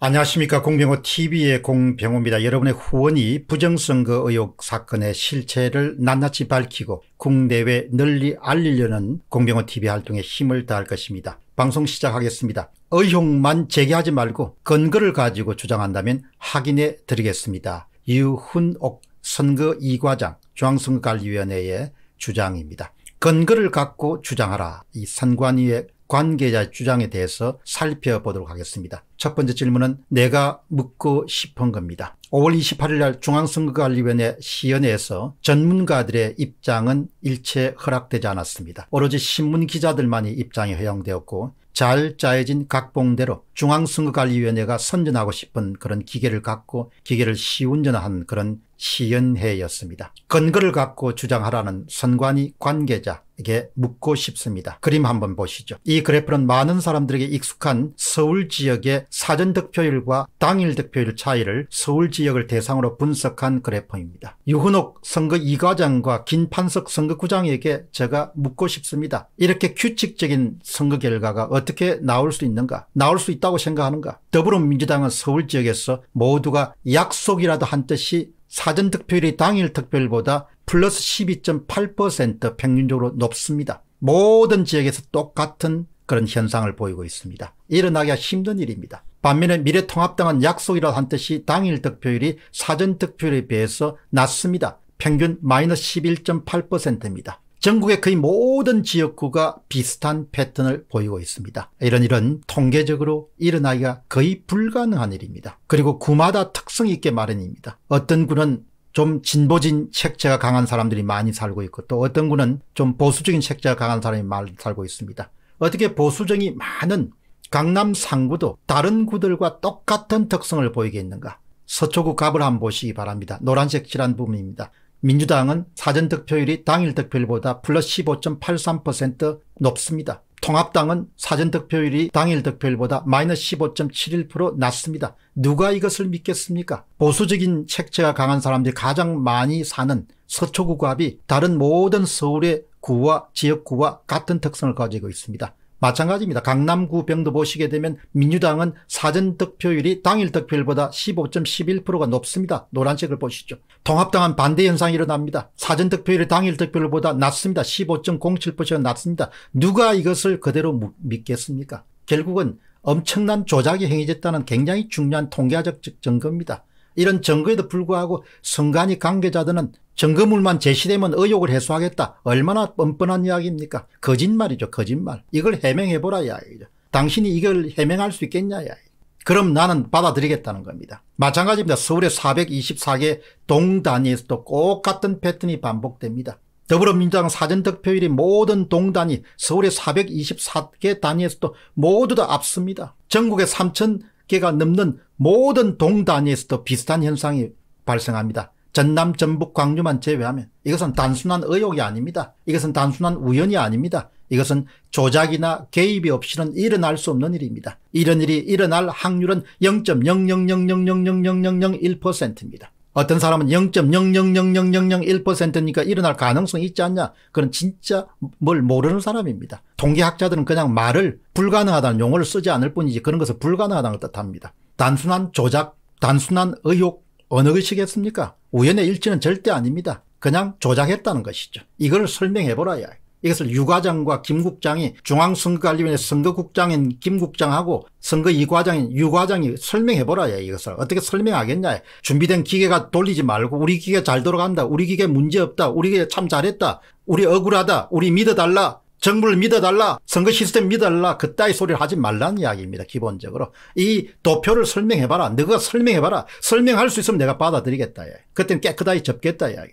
안녕하십니까 공병호 TV의 공병호입니다. 여러분의 후원이 부정선거 의혹 사건의 실체를 낱낱이 밝히고 국내외 널리 알리려는 공병호 TV 활동에 힘을 다할 것입니다. 방송 시작하겠습니다. 의혹만 제기하지 말고 근거를 가지고 주장한다면 확인해 드리겠습니다. 유훈옥 선거 2과장 중앙선거관리위원회의 주장입니다. 근거를 갖고 주장하라. 이 선관위의 관계자 주장에 대해서 살펴보도록 하겠습니다. 첫 번째 질문은 내가 묻고 싶은 겁니다. 5월 28일 날 중앙선거관리위원회 시연회에서 전문가들의 입장은 일체 허락되지 않았습니다. 오로지 신문 기자들만이 입장이 허용되었고 잘 짜여진 각봉대로 중앙선거관리위원회가 선전하고 싶은 그런 기계를 갖고 기계를 시운전한 그런 시연회였습니다. 근거를 갖고 주장하라는 선관위 관계자 에게 묻고 싶습니다. 그림 한번 보시죠. 이 그래프는 많은 사람들에게 익숙한 서울 지역의 사전 득표율과 당일 득표율 차이를 서울 지역을 대상으로 분석한 그래프입니다. 유훈옥 선거 2과장과 김판석 선거구장에게 제가 묻고 싶습니다. 이렇게 규칙적인 선거 결과가 어떻게 나올 수 있는가? 나올 수 있다고 생각하는가? 더불어민주당은 서울 지역에서 모두가 약속이라도 한 듯이 사전 득표율이 당일 득표율보다 플러스 12.8% 평균적으로 높습니다. 모든 지역에서 똑같은 그런 현상을 보이고 있습니다. 일어나기가 힘든 일입니다. 반면에 미래통합당은 약속이라 한 뜻이 당일 득표율이 사전 득표율에 비해서 낮습니다. 평균 마이너스 11.8%입니다. 전국의 거의 모든 지역구가 비슷한 패턴을 보이고 있습니다. 이런 일은 통계적으로 일어나기가 거의 불가능한 일입니다. 그리고 구마다 특성 있게 마련입니다. 어떤 구는 좀 진보진 책자가 강한 사람들이 많이 살고 있고 또 어떤 군은 좀 보수적인 책자가 강한 사람이 많이 살고 있습니다. 어떻게 보수정이 많은 강남 상구도 다른 구들과 똑같은 특성을 보이게 있는가. 서초구 갑을 한번 보시기 바랍니다. 노란색 칠한 부분입니다. 민주당은 사전 득표율이 당일 득표율보다 플러스 15.83% 높습니다. 통합당은 사전 득표율이 당일 득표율보다 마이너스 15.71% 낮습니다. 누가 이것을 믿겠습니까? 보수적인 책체가 강한 사람들이 가장 많이 사는 서초구 갑이 다른 모든 서울의 구와 지역구와 같은 특성을 가지고 있습니다. 마찬가지입니다. 강남구 병도 보시게 되면 민주당은 사전 득표율이 당일 득표율보다 15.11%가 높습니다. 노란색을 보시죠. 통합당은 반대 현상이 일어납니다. 사전 득표율이 당일 득표율보다 낮습니다. 15.07%가 낮습니다. 누가 이것을 그대로 믿겠습니까? 결국은 엄청난 조작이 행해졌다는 굉장히 중요한 통계적 증거입니다. 이런 증거에도 불구하고 선관위 관계자들은 증거물만 제시되면 의혹을 해소하겠다. 얼마나 뻔뻔한 이야기입니까? 거짓말이죠. 거짓말. 이걸 해명해보라 이야기죠. 당신이 이걸 해명할 수 있겠냐 이야기. 그럼 나는 받아들이겠다는 겁니다. 마찬가지입니다. 서울의 424개 동단위에서도 꼭 같은 패턴이 반복됩니다. 더불어민주당 사전득표율이 모든 동단위 서울의 424개 단위에서도 모두 다 앞섭니다. 전국의 3천 개가 넘는 모든 동단에서도 비슷한 현상이 발생합니다. 전남, 전북, 광주만 제외하면 이것은 단순한 의혹이 아닙니다. 이것은 단순한 우연이 아닙니다. 이것은 조작이나 개입이 없이는 일어날 수 없는 일입니다. 이런 일이 일어날 확률은 0.00000000001%입니다. 어떤 사람은 0.0000001%니까 일어날 가능성이 있지 않냐. 그건 진짜 뭘 모르는 사람입니다. 통계학자들은 그냥 말을 불가능하다는 용어를 쓰지 않을 뿐이지 그런 것을 불가능하다는 뜻합니다. 단순한 조작, 단순한 의혹, 어느 것이겠습니까? 우연의 일치는 절대 아닙니다. 그냥 조작했다는 것이죠. 이걸 설명해보라야. 이것을 유과장과 김국장이 중앙선거관리위원회 선거국장인 김국장하고 선거 이과장인 유과장이 설명해보라 예, 이것을 어떻게 설명하겠냐 준비된 기계가 돌리지 말고 우리 기계 잘 돌아간다 우리 기계 문제없다 우리 기계 참 잘했다 우리 억울하다 우리 믿어달라 정부를 믿어달라 선거 시스템 믿어달라 그따위 소리를 하지 말라는 이야기입니다 기본적으로 이 도표를 설명해봐라 너가 설명해봐라 설명할 수 있으면 내가 받아들이겠다 예. 그땐 깨끗하게 접겠다 이야기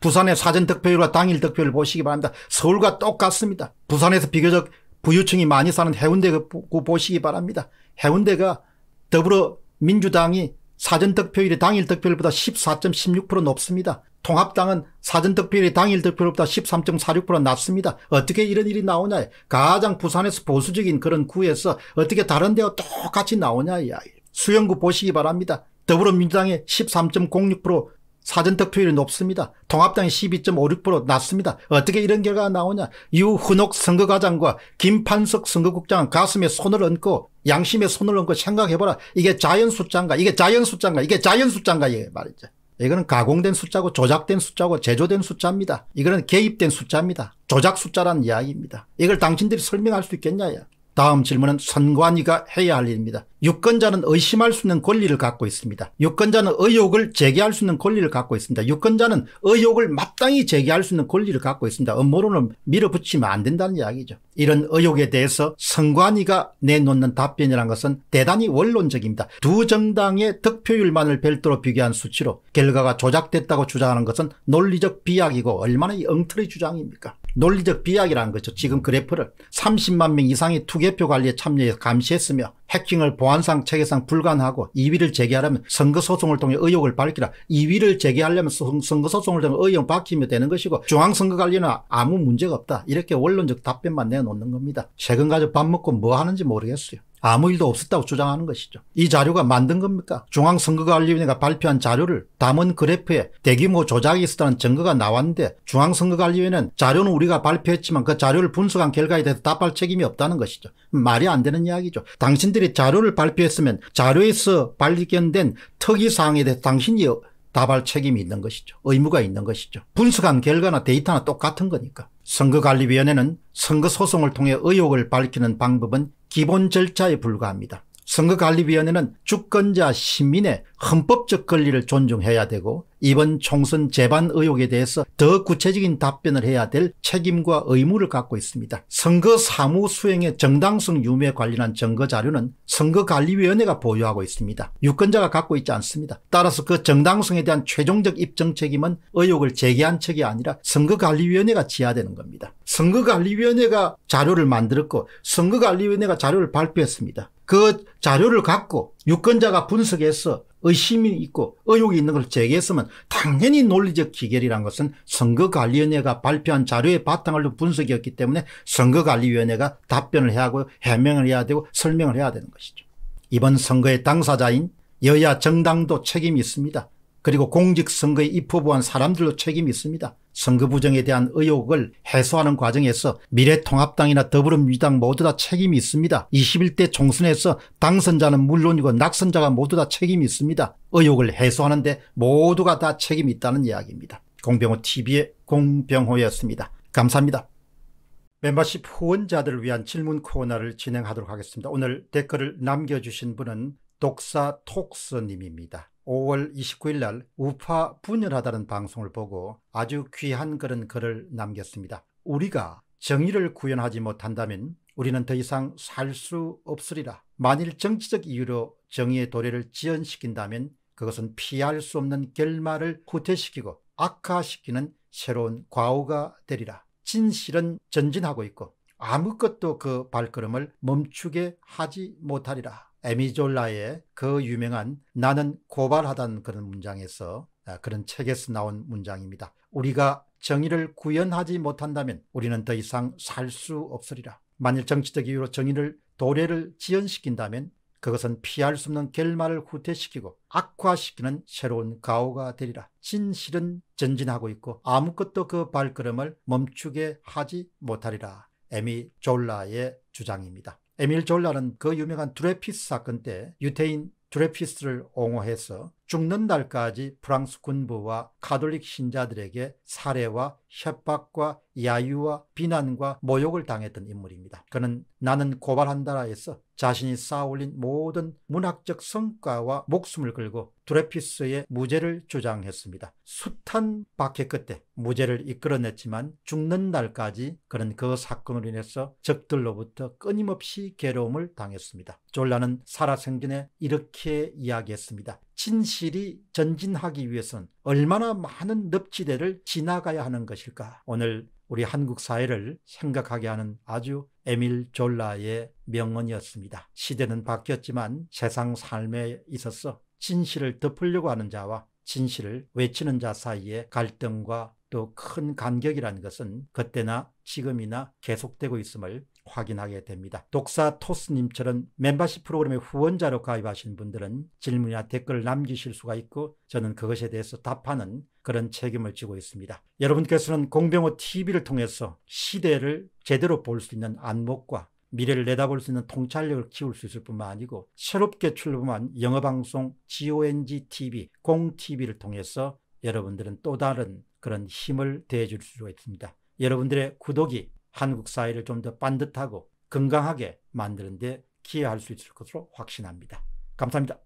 부산의 사전 득표율과 당일 득표율 을 보시기 바랍니다. 서울과 똑같습니다. 부산에서 비교적 부유층이 많이 사는 해운대 보시기 바랍니다. 해운대가 더불어민주당이 사전 득표율이 당일 득표율보다 14.16% 높습니다. 통합당은 사전 득표율이 당일 득표율보다 13.46% 낮습니다. 어떻게 이런 일이 나오냐. 가장 부산에서 보수적인 그런 구에서 어떻게 다른 데와 똑같이 나오냐. 수영구 보시기 바랍니다. 더불어민주당의 13.06% 사전 득표율이 높습니다. 통합당이 12.56% 낮습니다. 어떻게 이런 결과가 나오냐. 유훈옥 선거과장과 김판석 선거국장은 가슴에 손을 얹고 양심에 손을 얹고 생각해봐라. 이게 자연 숫자인가 이게 자연 숫자인가 이게 자연 숫자인가 이게 예, 말이죠. 이거는 가공된 숫자고 조작된 숫자고 제조된 숫자입니다. 이거는 개입된 숫자입니다. 조작 숫자란 이야기입니다. 이걸 당신들이 설명할 수있겠냐 다음 질문은 선관위가 해야 할 일입니다. 유권자는 의심할 수 있는 권리를 갖고 있습니다. 유권자는 의혹을 제기할 수 있는 권리를 갖고 있습니다. 유권자는 의혹을 마땅히 제기할 수 있는 권리를 갖고 있습니다. 업무론을 밀어붙이면 안 된다는 이야기죠. 이런 의혹에 대해서 선관위가 내놓는 답변이란 것은 대단히 원론적입니다. 두 정당의 득표율만을 별도로 비교한 수치로 결과가 조작됐다고 주장하는 것은 논리적 비약이고 얼마나 엉터리 주장입니까? 논리적 비약이라는 거죠. 지금 그래프를 30만 명 이상의 투개표 관리에 참여해서 감시했으며 해킹을 보안상 체계상 불가능하고 2위를 제기하려면 선거소송을 통해 의혹을 밝히라 2위를 제기하려면 선거소송을 통해 의혹 을 밝히면 되는 것이고 중앙선거관리는 아무 문제가 없다 이렇게 원론적 답변만 내놓는 겁니다 최근 가지고 밥 먹고 뭐 하는지 모르겠어요 아무 일도 없었다고 주장하는 것이죠. 이 자료가 만든 겁니까? 중앙선거관리위원회가 발표한 자료를 담은 그래프에 대규모 조작이 있었다는 증거가 나왔는데 중앙선거관리위원회는 자료는 우리가 발표했지만 그 자료를 분석한 결과에 대해서 답할 책임이 없다는 것이죠. 말이 안 되는 이야기죠. 당신들이 자료를 발표했으면 자료에서 발견된 특이사항에 대해서 당신이 답할 책임이 있는 것이죠. 의무가 있는 것이죠. 분석한 결과나 데이터나 똑같은 거니까. 선거관리위원회는 선거소송을 통해 의혹을 밝히는 방법은 기본 절차에 불과합니다. 선거관리위원회는 주권자 시민의 헌법적 권리를 존중해야 되고 이번 총선 재반 의혹에 대해서 더 구체적인 답변을 해야 될 책임과 의무를 갖고 있습니다. 선거 사무 수행의 정당성 유무에 관련한 증거 자료는 선거관리위원회가 보유하고 있습니다. 유권자가 갖고 있지 않습니다. 따라서 그 정당성에 대한 최종적 입증 책임은 의혹을 제기한 측이 아니라 선거관리위원회가 지어야 되는 겁니다. 선거관리위원회가 자료를 만들었고 선거관리위원회가 자료를 발표했습니다. 그 자료를 갖고 유권자가 분석해서 의심이 있고 의혹이 있는 걸 제기했으면 당연히 논리적 기결이란 것은 선거관리위원회가 발표한 자료의 바탕을 분석이었기 때문에 선거관리위원회가 답변을 해야 하고 해명을 해야 되고 설명을 해야 되는 것이죠. 이번 선거의 당사자인 여야 정당도 책임이 있습니다. 그리고 공직선거에 입후보한 사람들도 책임이 있습니다. 선거 부정에 대한 의혹을 해소하는 과정에서 미래통합당이나 더불어민주당 모두 다 책임이 있습니다. 21대 총선에서 당선자는 물론이고 낙선자가 모두 다 책임이 있습니다. 의혹을 해소하는데 모두가 다 책임이 있다는 이야기입니다. 공병호TV의 공병호였습니다. 감사합니다. 멤버십 후원자들을 위한 질문 코너를 진행하도록 하겠습니다. 오늘 댓글을 남겨주신 분은 독사 톡스님입니다. 5월 29일 날 우파 분열하다는 방송을 보고 아주 귀한 그런 글을 남겼습니다. 우리가 정의를 구현하지 못한다면 우리는 더 이상 살 수 없으리라. 만일 정치적 이유로 정의의 도래를 지연시킨다면 그것은 피할 수 없는 결말을 후퇴시키고 악화시키는 새로운 과오가 되리라. 진실은 전진하고 있고 아무것도 그 발걸음을 멈추게 하지 못하리라. 에미졸라의 그 유명한 나는 고발하다 그런 문장에서 아, 그런 책에서 나온 문장입니다. 우리가 정의를 구현하지 못한다면 우리는 더 이상 살 수 없으리라. 만일 정치적 이유로 정의를 도래를 지연시킨다면 그것은 피할 수 없는 결말을 후퇴시키고 악화시키는 새로운 가오가 되리라. 진실은 전진하고 있고 아무것도 그 발걸음을 멈추게 하지 못하리라. 에미 졸라의 주장입니다. 에밀 졸라는 그 유명한 드레피스 사건 때 유태인 드레피스를 옹호해서 죽는 날까지 프랑스 군부와 카톨릭 신자들에게 살해와 협박과 야유와 비난과 모욕을 당했던 인물입니다. 그는 나는 고발한다라에서 자신이 쌓아올린 모든 문학적 성과와 목숨을 걸고 두레피스의 무죄를 주장했습니다. 숱한 박해 끝에 무죄를 이끌어냈지만 죽는 날까지 그런그 사건으로 인해서 적들로부터 끊임없이 괴로움을 당했습니다. 졸라는 살아생전에 이렇게 이야기했습니다. 진실이 전진하기 위해선 얼마나 많은 넙지대를 지나가야 하는 것일까? 오늘 우리 한국 사회를 생각하게 하는 아주 에밀 졸라의 명언이었습니다. 시대는 바뀌었지만 세상 삶에 있어서 진실을 덮으려고 하는 자와 진실을 외치는 자 사이의 갈등과 또 큰 간격이라는 것은 그때나 지금이나 계속되고 있음을 확인하게 됩니다. 독사 토스님처럼 멤버십 프로그램의 후원자로 가입하신 분들은 질문이나 댓글을 남기실 수가 있고 저는 그것에 대해서 답하는 그런 책임을 지고 있습니다. 여러분께서는 공병호 TV를 통해서 시대를 제대로 볼 수 있는 안목과 미래를 내다볼 수 있는 통찰력을 키울 수 있을 뿐만 아니고 새롭게 출범한 영어방송 GONG TV, 공 TV를 통해서 여러분들은 또 다른 그런 힘을 대해줄 수 있습니다. 여러분들의 구독이 한국 사회를 좀 더 반듯하고 건강하게 만드는데 기여할 수 있을 것으로 확신합니다. 감사합니다.